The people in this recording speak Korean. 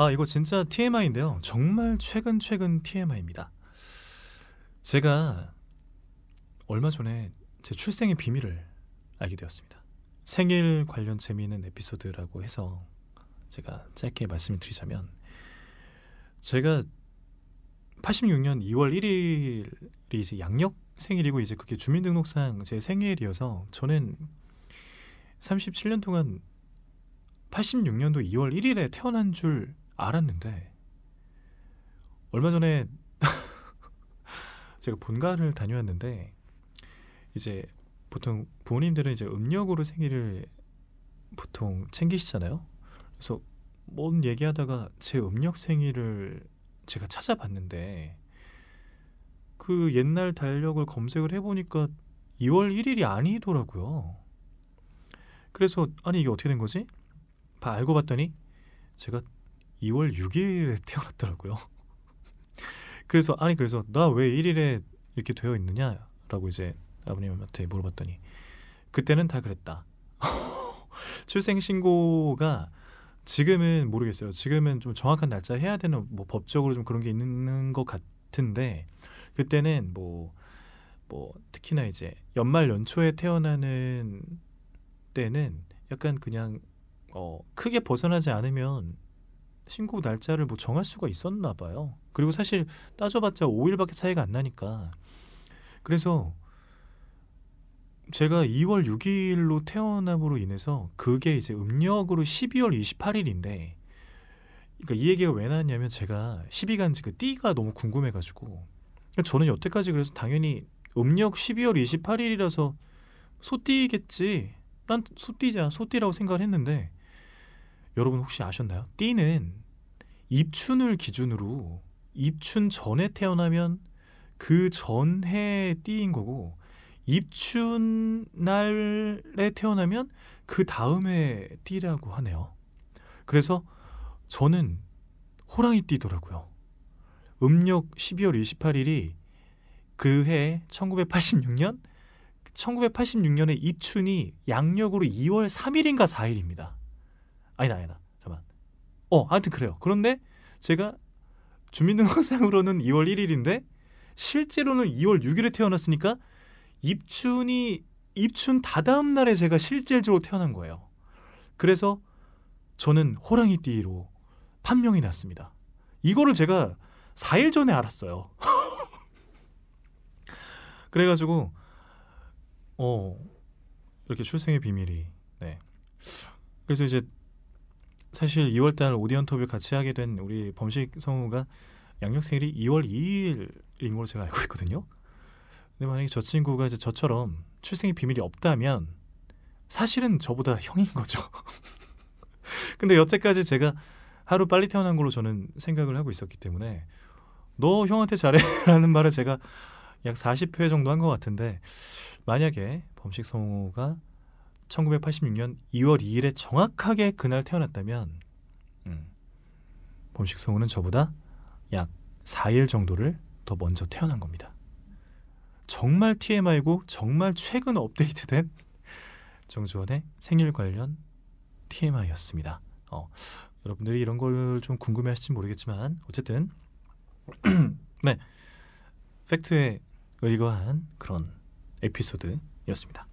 아, 이거 진짜 TMI인데요. 정말 최근 최근 TMI입니다. 제가 얼마 전에 제 출생의 비밀을 알게 되었습니다. 생일 관련 재미있는 에피소드라고 해서 제가 짧게 말씀을 드리자면 제가 86년 2월 1일이 이제 양력 생일이고 이제 그게 주민등록상 제 생일이어서 저는 37년 동안 86년도 2월 1일에 태어난 줄 알았는데 얼마 전에 제가 본가를 다녀왔는데 이제 보통 부모님들은 이제 음력으로 생일을 보통 챙기시잖아요. 그래서 뭔 얘기하다가 제 음력 생일을 제가 찾아봤는데 그 옛날 달력을 검색을 해보니까 2월 1일이 아니더라고요. 그래서 아니 이게 어떻게 된 거지? 봐 알고 봤더니 제가 2월 6일에 태어났더라고요. 그래서 아니 그래서 나 왜 1일에 이렇게 되어 있느냐라고 이제 아버님한테 물어봤더니 그때는 다 그랬다. 출생 신고가 지금은 모르겠어요. 지금은 좀 정확한 날짜 해야 되는 뭐 법적으로 좀 그런 게 있는 것 같은데 그때는 뭐뭐 뭐 특히나 이제 연말 연초에 태어나는 때는 약간 그냥 어 크게 벗어나지 않으면 신고 날짜를 뭐 정할 수가 있었나 봐요. 그리고 사실 따져봤자 5일밖에 차이가 안 나니까. 그래서 제가 2월 6일로 태어남으로 인해서 그게 이제 음력으로 12월 28일인데 그러니까 이 얘기가 왜 나왔냐면 제가 12간지 그 띠가 너무 궁금해 가지고 그러니까 저는 여태까지 그래서 당연히 음력 12월 28일이라서 소띠겠지. 난 소띠자, 소띠라고 생각을 했는데 여러분 혹시 아셨나요? 띠는 입춘을 기준으로 입춘 전에 태어나면 그 전해 띠인 거고 입춘 날에 태어나면 그 다음에 띠라고 하네요. 그래서 저는 호랑이 띠더라고요. 음력 12월 28일이 그 해 1986년 1986년의 입춘이 양력으로 2월 3일인가 4일입니다. 아니다 아니다 잠깐 어 하여튼 그래요 그런데 제가 주민등록상으로는 2월 1일인데 실제로는 2월 6일에 태어났으니까 입춘이 입춘 다다음 날에 제가 실질적으로 태어난 거예요. 그래서 저는 호랑이띠로 판명이 났습니다. 이거를 제가 4일 전에 알았어요. 그래가지고 어 이렇게 출생의 비밀이 네 그래서 이제 사실 2월달 오디언톱을 같이 하게 된 우리 범식 성우가 양력생일이 2월 2일인 걸로 제가 알고 있거든요. 근데 만약에 저 친구가 이제 저처럼 출생의 비밀이 없다면 사실은 저보다 형인 거죠. 근데 여태까지 제가 하루 빨리 태어난 걸로 저는 생각을 하고 있었기 때문에 너 형한테 잘해라는 말을 제가 약 40회 정도 한 것 같은데 만약에 범식 성우가 1986년 2월 2일에 정확하게 그날 태어났다면 음. 범식 성우는 저보다 약 4일 정도를 더 먼저 태어난 겁니다. 정말 TMI고 정말 최근 업데이트된 정주원의 생일 관련 TMI였습니다. 어, 여러분들이 이런 걸 좀 궁금해하실지 모르겠지만 어쨌든 네 팩트에 의거한 그런 에피소드였습니다.